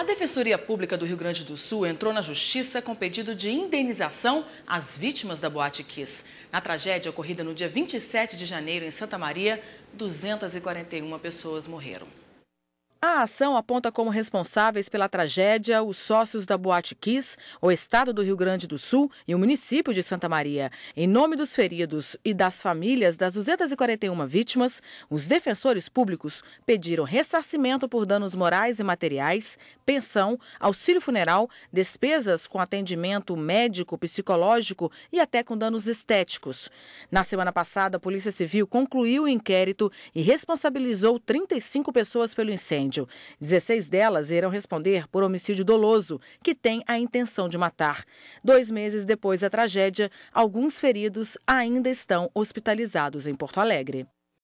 A Defensoria Pública do Rio Grande do Sul entrou na Justiça com pedido de indenização às vítimas da Boate Kiss. Na tragédia ocorrida no dia 27 de janeiro em Santa Maria, 241 pessoas morreram. A ação aponta como responsáveis pela tragédia os sócios da Boate Kiss, o Estado do Rio Grande do Sul e o município de Santa Maria. Em nome dos feridos e das famílias das 241 vítimas, os defensores públicos pediram ressarcimento por danos morais e materiais, pensão, auxílio funeral, despesas com atendimento médico, psicológico e até com danos estéticos. Na semana passada, a Polícia Civil concluiu o inquérito e responsabilizou 35 pessoas pelo incêndio. 16 delas irão responder por homicídio doloso, que tem a intenção de matar. Dois meses depois da tragédia, alguns feridos ainda estão hospitalizados em Porto Alegre.